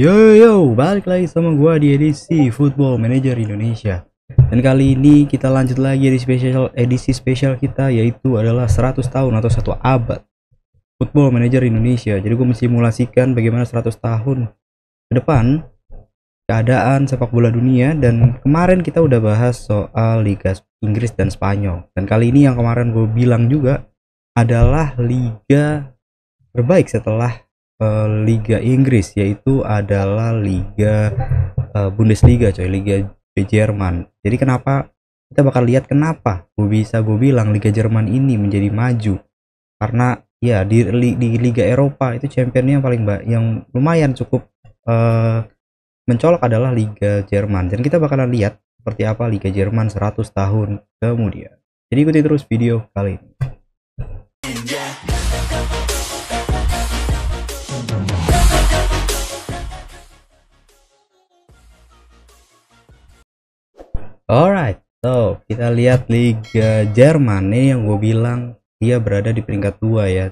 Yo yo, balik lagi sama gua di edisi Football Manager Indonesia. Dan kali ini kita lanjut lagi di special edisi spesial kita yaitu adalah 100 tahun atau satu abad Football Manager Indonesia. Jadi gua mensimulasikan bagaimana 100 tahun ke depan keadaan sepak bola dunia dan kemarin kita udah bahas soal Liga Inggris dan Spanyol. Dan kali ini yang kemarin gue bilang juga adalah liga terbaik setelah Eh, Liga Inggris yaitu adalah Liga eh, Bundesliga coy Liga Jerman jadi kenapa kita bakal lihat kenapa gue bisa gue bilang Liga Jerman ini menjadi maju karena ya di, di Liga Eropa itu championnya yang paling yang lumayan cukup uh, mencolok adalah Liga Jerman dan kita bakalan lihat seperti apa Liga Jerman 100 tahun kemudian jadi ikuti terus video kali ini Alright, so kita lihat Liga Jerman nih yang gue bilang dia berada di peringkat 2 ya.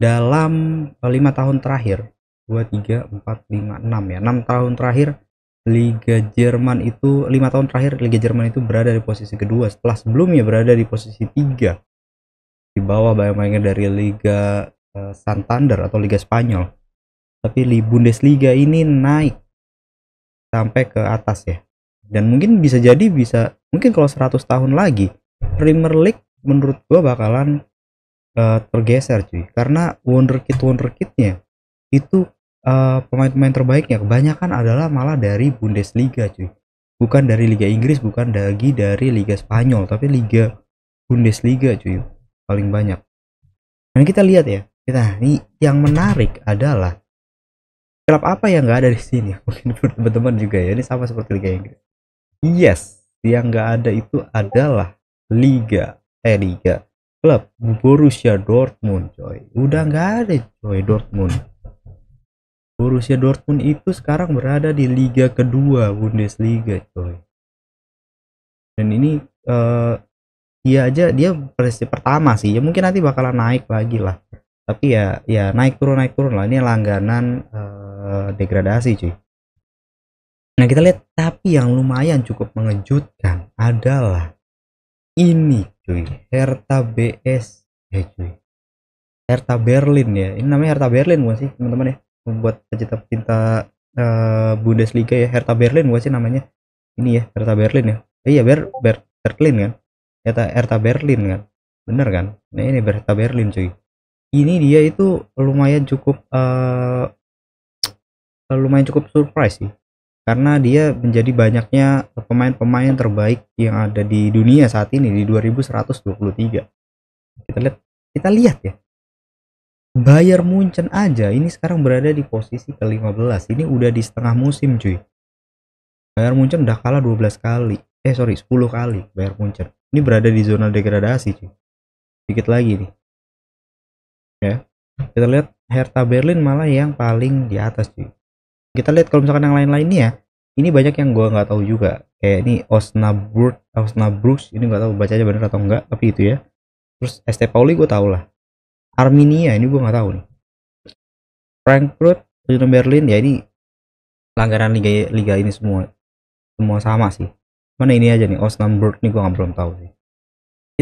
Dalam 5 eh, tahun terakhir, 2, 3, 4, 5, 6 ya. 6 tahun terakhir Liga Jerman itu 5 tahun terakhir Liga Jerman itu berada di posisi kedua setelah sebelumnya berada di posisi 3 di bawah bayang-bayangnya dari Liga eh, Santander atau Liga Spanyol. Tapi di Bundesliga ini naik sampai ke atas ya dan mungkin bisa jadi bisa mungkin kalau 100 tahun lagi Premier League menurut gua bakalan uh, tergeser cuy karena wonderkid wonderkidnya itu pemain eh, pemain-pemain terbaiknya kebanyakan adalah malah dari Bundesliga cuy bukan dari Liga Inggris bukan lagi dari Liga Spanyol tapi Liga Bundesliga cuy paling banyak dan nah, kita lihat ya kita ini yang menarik adalah klub apa yang nggak ada di sini mungkin teman-teman juga ya ini sama seperti Liga Inggris Yes, yang nggak ada itu adalah Liga, eh Liga, klub Borussia Dortmund coy. Udah nggak ada coy Dortmund. Borussia Dortmund itu sekarang berada di Liga kedua Bundesliga coy. Dan ini uh, eh, dia aja dia versi pertama sih ya mungkin nanti bakalan naik lagi lah tapi ya ya naik turun naik turun lah ini langganan uh, degradasi cuy Nah kita lihat tapi yang lumayan cukup mengejutkan adalah ini cuy Hertha BS ya eh, cuy Hertha Berlin ya ini namanya Hertha Berlin gue sih teman-teman ya membuat pecinta pinta uh, eh, Bundesliga ya Hertha Berlin gue sih namanya ini ya Hertha Berlin ya eh, iya Ber, Ber Berlin kan Hertha, Hertha Berlin kan bener kan nah ini Hertha Berlin cuy ini dia itu lumayan cukup uh, lumayan cukup surprise sih karena dia menjadi banyaknya pemain-pemain terbaik yang ada di dunia saat ini di 2123 kita lihat kita lihat ya Bayar Munchen aja ini sekarang berada di posisi ke-15 ini udah di setengah musim cuy Bayar Munchen udah kalah 12 kali eh sorry 10 kali Bayar Munchen ini berada di zona degradasi cuy sedikit lagi nih ya kita lihat Hertha Berlin malah yang paling di atas cuy kita lihat kalau misalkan yang lain-lain nih ya ini banyak yang gua nggak tahu juga kayak ini Osna Bruce ini nggak tahu bacanya bener atau enggak tapi itu ya terus ST Pauli gue tau lah Arminia ini gue nggak tahu nih Frankfurt Union Berlin ya ini langgaran liga liga ini semua semua sama sih mana ini aja nih Osna Osnabrück ini gue nggak belum tahu sih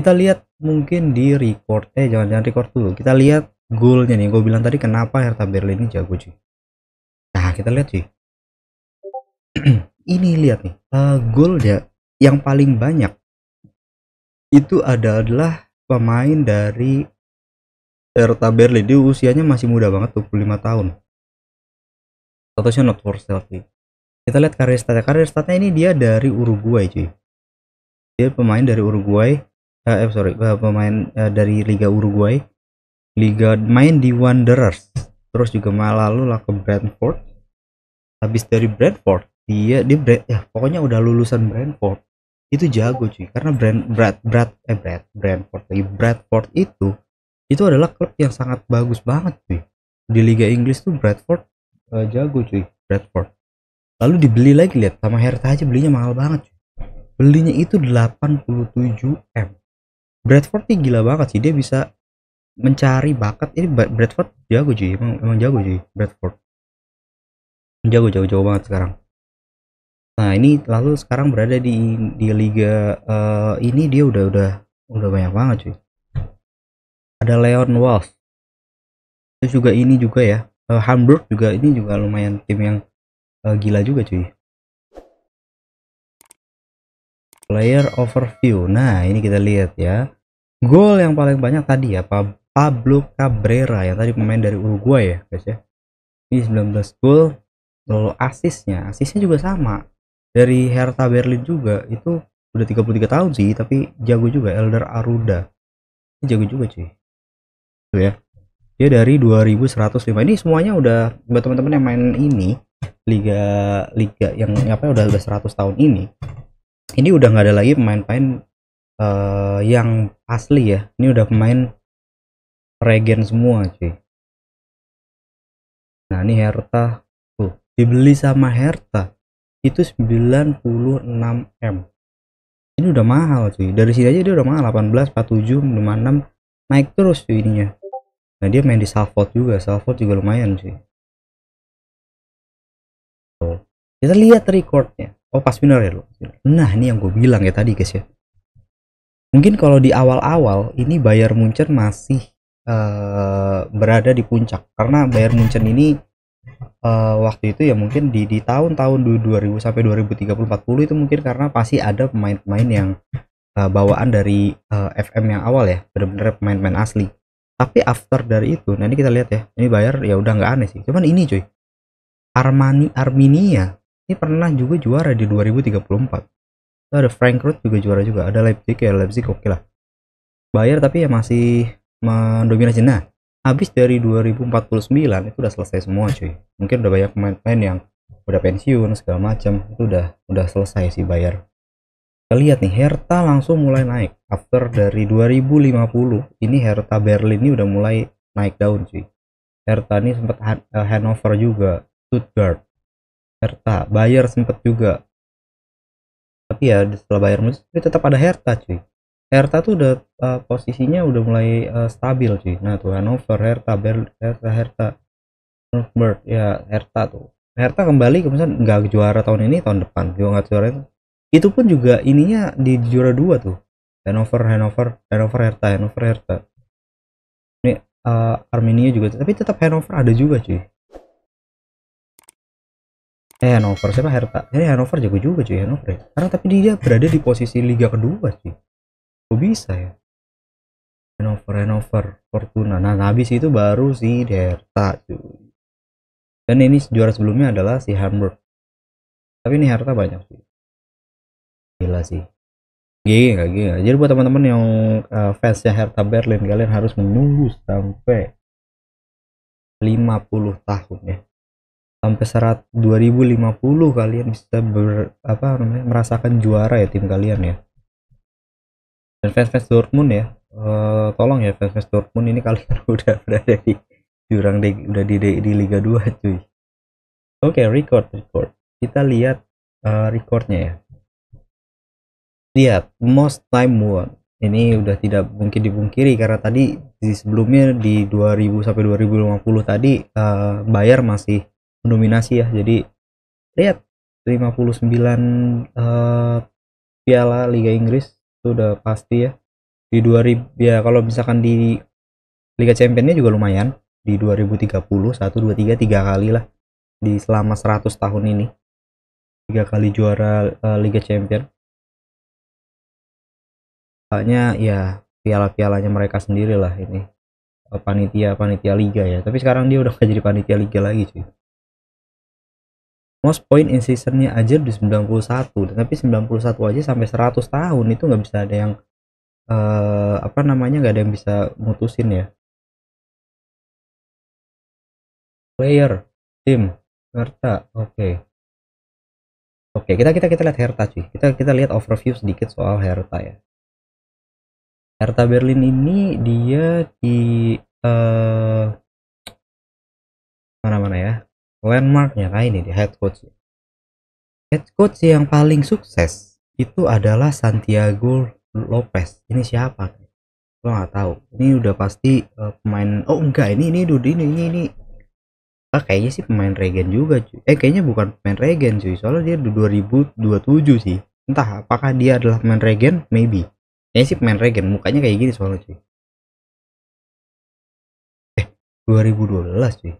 kita lihat mungkin di record eh jangan-jangan record dulu kita lihat goalnya nih gue bilang tadi kenapa Hertha Berlin ini jago cuy Nah, kita lihat sih. ini lihat nih, uh, eh, gol ya yang paling banyak itu adalah pemain dari Hertha Berlin. Dia usianya masih muda banget, 25 tahun. Statusnya not for sale sih. Kita lihat karir statnya. Karir statnya ini dia dari Uruguay cuy. Dia pemain dari Uruguay. Uh, eh sorry, eh, pemain uh, dari Liga Uruguay. Liga main di Wanderers. Terus juga malah lalu lah ke Brentford habis dari Bradford, iya, dia di Brent ya pokoknya udah lulusan Bradford, itu jago cuy karena brand Brad Brad eh Brad Bradford, lagi Bradford itu itu adalah klub yang sangat bagus banget cuy di Liga Inggris tuh Bradford uh, jago cuy Bradford lalu dibeli lagi lihat sama Hertha aja belinya mahal banget cuy belinya itu 87 m Bradford ini gila banget sih dia bisa mencari bakat ini Bradford jago cuy emang, emang jago cuy Bradford jago jauh jauh banget sekarang nah ini lalu sekarang berada di di liga uh, ini dia udah udah udah banyak banget cuy ada Leon Walsh terus juga ini juga ya uh, Hamburg juga ini juga lumayan tim yang uh, gila juga cuy player overview nah ini kita lihat ya gol yang paling banyak tadi ya Pak Pablo Cabrera yang tadi pemain dari Uruguay ya guys ya ini 19 gol lalu asisnya asisnya juga sama dari Hertha Berlin juga itu udah 33 tahun sih tapi jago juga Elder Aruda ini jago juga cuy itu ya dia dari 2105 ini semuanya udah buat teman-teman yang main ini liga liga yang apa ya, udah udah 100 tahun ini ini udah nggak ada lagi pemain-pemain uh, yang asli ya ini udah pemain regen semua cuy nah ini Hertha dibeli sama Herta itu 96M ini udah mahal cuy dari sini aja dia udah mahal 18, 47, 56 naik terus cuy ininya nah dia main di Salford juga Salford juga lumayan cuy kita lihat recordnya oh pas winner ya lo nah ini yang gue bilang ya tadi guys ya mungkin kalau di awal-awal ini Bayar muncer masih uh, berada di puncak karena Bayar muncer ini uh, waktu itu ya mungkin di di tahun-tahun 2000 sampai 2030 40 itu mungkin karena pasti ada pemain-pemain yang uh, bawaan dari uh, eh, FM yang awal ya benar-benar pemain-pemain asli tapi after dari itu nanti kita lihat ya ini bayar ya udah nggak aneh sih cuman ini cuy Armani Arminia ini pernah juga juara di 2034 itu ada Frankfurt juga juara juga ada Leipzig ya Leipzig oke okay lah bayar tapi ya masih mendominasi nah habis dari 2049 itu udah selesai semua cuy mungkin udah banyak pemain-pemain yang udah pensiun segala macam itu udah udah selesai sih bayar kita lihat nih Hertha langsung mulai naik after dari 2050 ini Hertha Berlin ini udah mulai naik daun cuy Hertha ini sempat Hanover eh, juga Stuttgart Hertha bayar sempat juga tapi ya setelah bayar Munchen tetap ada Hertha cuy Hertha tuh udah uh, posisinya udah mulai uh, stabil sih. Nah tuh Hannover, Hertha, Ber Hertha, Hertha, Nürnberg, ya Hertha tuh. Hertha kembali kemudian nggak juara tahun ini, tahun depan juga nggak juara itu. Itu pun juga ininya di juara dua tuh. Hannover, Hannover, Hannover, Hertha, Hannover, Hertha. Ini uh, Armenia juga, tapi tetap Hannover ada juga cuy. Eh Hannover siapa Hertha? Ini Hanover jago juga cuy Hannover. Ya. Karena tapi dia berada di posisi liga kedua sih kok bisa ya Renover, renover, Fortuna nah habis itu baru si Hertha cuy dan ini juara sebelumnya adalah si Hamburg tapi ini harta banyak sih gila sih gini gak GG jadi buat teman-teman yang eh, fansnya Hertha Berlin kalian harus menunggu sampai 50 tahun ya sampai serat 2050 kalian bisa ber, apa namanya merasakan juara ya tim kalian ya dan fans-fans Dortmund ya uh, tolong ya fans-fans Dortmund ini kalian udah berada di jurang di, udah di, di, di Liga 2 cuy oke okay, record record kita lihat uh, recordnya ya lihat most time won ini udah tidak mungkin dipungkiri karena tadi di sebelumnya di 2000 sampai 2050 tadi uh, eh, Bayar masih mendominasi ya jadi lihat 59 uh, piala Liga Inggris itu udah pasti ya di 2000 ya kalau misalkan di Liga Championnya juga lumayan di 2030 1 2 3 3 kali lah di selama 100 tahun ini tiga kali juara uh, Liga Champion hanya ya piala-pialanya mereka sendiri lah ini panitia panitia liga ya tapi sekarang dia udah gak jadi panitia liga lagi sih most point in seasonnya aja di 91 tapi 91 aja sampai 100 tahun itu nggak bisa ada yang uh, apa namanya nggak ada yang bisa mutusin ya player tim Herta oke okay. oke okay, kita kita kita lihat Herta cuy kita kita lihat overview sedikit soal Herta ya Herta Berlin ini dia di uh, eh, mana mana ya landmarknya kayak ini di head coach head coach yang paling sukses itu adalah Santiago Lopez ini siapa lo nggak tahu ini udah pasti uh, pemain oh enggak ini ini ini ini ini ah, kayaknya sih pemain regen juga cuy eh kayaknya bukan pemain regen cuy soalnya dia 2027 sih entah apakah dia adalah pemain regen maybe kayaknya sih pemain regen mukanya kayak gini soalnya cuy eh 2012 cuy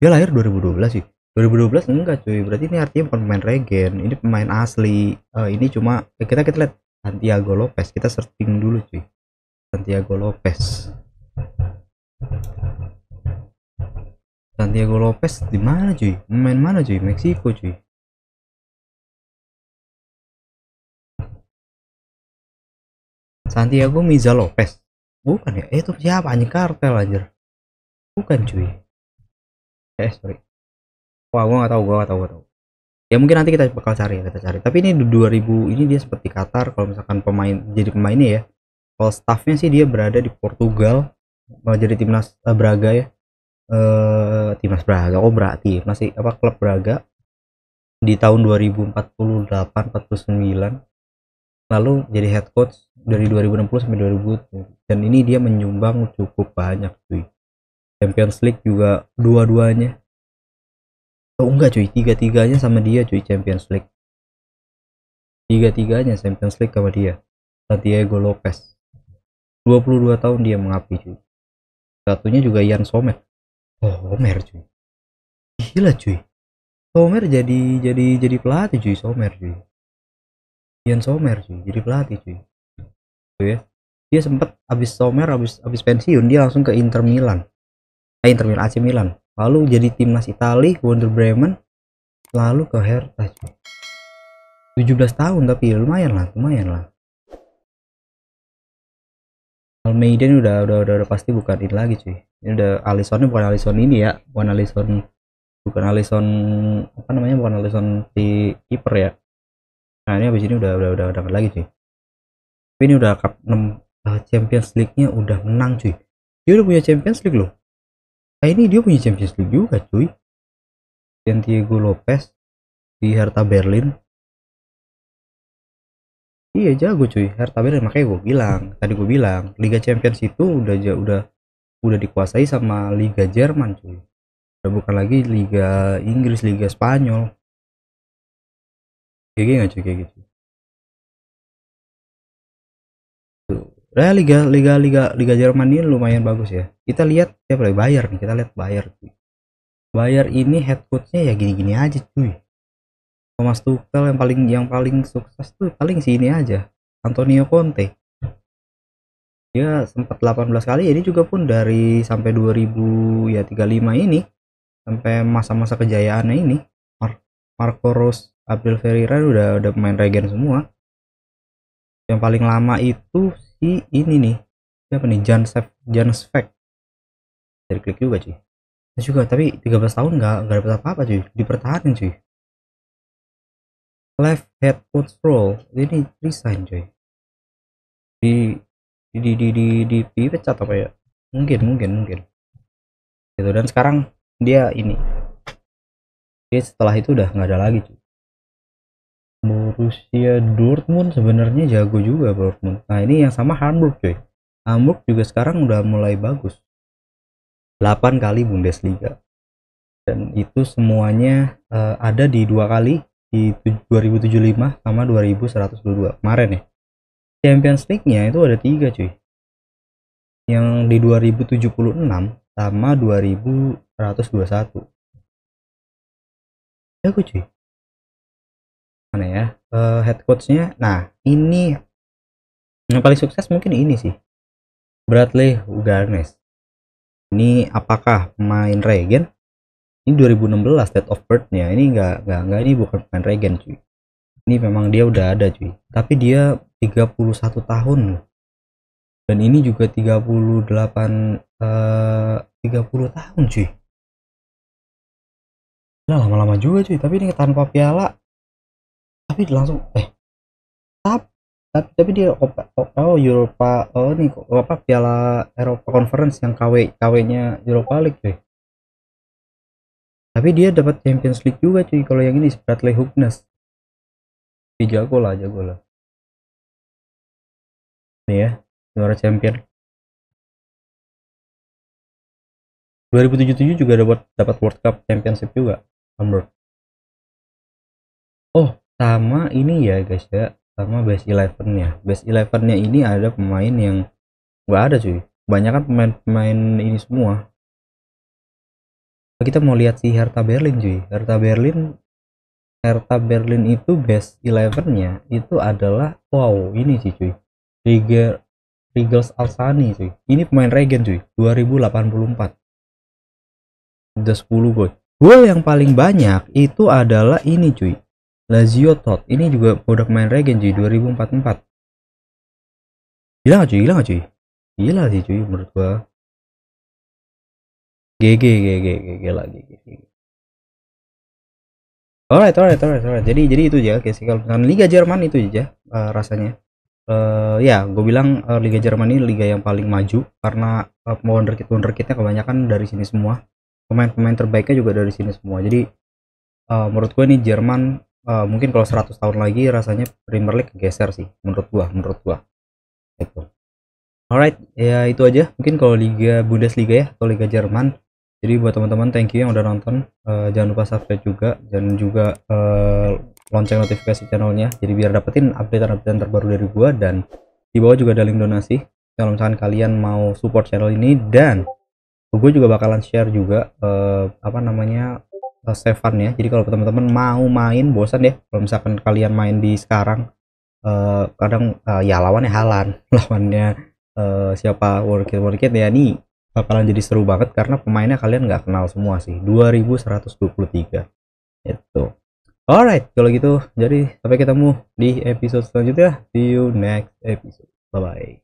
dia lahir 2012 sih 2012 enggak cuy berarti ini artinya bukan pemain regen ini pemain asli uh, ini cuma eh, kita kita lihat Santiago Lopez kita searching dulu cuy Santiago Lopez Santiago Lopez di mana cuy Main mana cuy Meksiko cuy Santiago Miza Lopez bukan ya eh, itu siapa anjing kartel anjir bukan cuy eh sorry wah gua nggak tahu gue nggak tahu gua tahu ya mungkin nanti kita bakal cari ya kita cari tapi ini 2000 ini dia seperti Qatar kalau misalkan pemain jadi pemainnya ya kalau staffnya sih dia berada di Portugal malah eh, jadi timnas uh, Braga ya eh timnas Braga oh berarti masih apa klub Braga di tahun 2048 49 lalu jadi head coach dari 2060 sampai 2000 dan ini dia menyumbang cukup banyak cuy Champions League juga dua-duanya oh enggak cuy tiga-tiganya sama dia cuy Champions League tiga-tiganya Champions League sama dia Santiago Lopez 22 tahun dia mengapi cuy satunya juga Ian Somer. oh Somer cuy gila cuy Somer jadi jadi jadi pelatih cuy Somer cuy Ian Somer cuy jadi pelatih cuy tuh ya dia sempat abis Somer abis abis pensiun dia langsung ke Inter Milan Eh, Inter Milan AC Milan lalu jadi timnas Itali Wonder Bremen lalu ke Hertha 17 tahun tapi ya lumayan lah lumayan lah Almeida ini udah, udah udah udah pasti bukan ini lagi cuy ini udah Alisonnya bukan Alison ini ya bukan Alison bukan Alison apa namanya bukan Alison si kiper ya nah ini habis ini udah udah udah dapat lagi cuy tapi ini udah cup 6 eh, Champions League nya udah menang cuy dia udah punya Champions League loh Nah, ini dia punya Champions League juga cuy Santiago Lopez di Hertha Berlin iya jago cuy Hertha Berlin makanya gue bilang tadi gue bilang Liga Champions itu udah udah udah dikuasai sama Liga Jerman cuy udah bukan lagi Liga Inggris Liga Spanyol kayak gak cuy kayak gitu Nah, liga liga liga liga Jerman ini lumayan bagus ya. Kita lihat siapa ya, Bayar nih, kita lihat Bayar. Bayar ini head coachnya ya gini-gini aja cuy. Thomas Tuchel yang paling yang paling sukses tuh paling sini ini aja, Antonio Conte. Ya sempat 18 kali ini juga pun dari sampai 2000 ya 35 ini sampai masa-masa kejayaannya ini Mar Marco Rose April Ferreira udah udah main regen semua yang paling lama itu si ini nih siapa nih Jan Jansfek dari klik juga cuy ya juga tapi 13 tahun nggak nggak dapat apa apa cuy dipertahankan cuy left head control ini resign cuy di di di di di, di pecat apa ya mungkin mungkin mungkin gitu dan sekarang dia ini dia setelah itu udah nggak ada lagi cuy Borussia Dortmund sebenarnya jago juga Dortmund. Nah ini yang sama Hamburg cuy. Hamburg juga sekarang udah mulai bagus. 8 kali Bundesliga. Dan itu semuanya uh, ada di dua kali di 2075 sama 2122 kemarin ya. Champions League-nya itu ada tiga cuy. Yang di 2076 sama 2121. Jago cuy mana ya uh, head coachnya nah ini yang paling sukses mungkin ini sih Bradley Garnes. ini apakah main Regen ini 2016 date of birth-nya ini enggak enggak enggak ini bukan main Regen cuy ini memang dia udah ada cuy tapi dia 31 tahun dan ini juga 38 uh, 30 tahun cuy Udah lama-lama juga cuy tapi ini tanpa piala tapi langsung eh tapi tapi dia oh Europa oh ini apa Piala Eropa Conference yang KW KW-nya Europa League cuy tapi dia dapat Champions League juga cuy kalau yang ini Bradley Hugnes tapi jago lah jago lah ini ya juara champion 2077 juga dapat dapat World Cup Championship juga Hamburg oh sama ini ya guys ya sama base elevennya base elevennya ini ada pemain yang gak ada cuy banyak kan pemain-pemain ini semua kita mau lihat si Hertha Berlin cuy Hertha Berlin Hertha Berlin itu base elevennya itu adalah wow ini sih cuy Rigel Rigels Alsani cuy ini pemain Regen cuy 2084 udah 10 gol gol yang paling banyak itu adalah ini cuy Lazio Tot ini juga produk main Regen cuy 2044 gila gak cuy gila gak cuy gila sih cuy menurut gua GG GG GG lagi GG alright alright alright alright jadi jadi itu ya guys kalau misalkan Liga Jerman itu aja uh, rasanya uh, ya gue bilang uh, Liga Jerman ini liga yang paling maju karena uh, wonderkid wonderkidnya kebanyakan dari sini semua pemain-pemain terbaiknya juga dari sini semua jadi uh, menurut gue ini Jerman Eh, mungkin kalau 100 tahun lagi rasanya Premier League geser sih menurut gua menurut gua itu alright ya itu aja mungkin kalau Liga Bundesliga ya atau Liga Jerman jadi buat teman-teman thank you yang udah nonton uh, jangan lupa subscribe juga dan juga uh, lonceng notifikasi channelnya jadi biar dapetin update-update terbaru dari gua dan di bawah juga ada link donasi kalau misalkan kalian mau support channel ini dan gue juga bakalan share juga uh, apa namanya Eh, savean ya jadi kalau teman-teman mau main bosan ya kalau misalkan kalian main di sekarang uh, kadang uh, ya lawannya halan lawannya uh, siapa workit workit ya nih bakalan jadi seru banget karena pemainnya kalian nggak kenal semua sih 2123 itu alright kalau gitu jadi sampai ketemu di episode selanjutnya see you next episode bye bye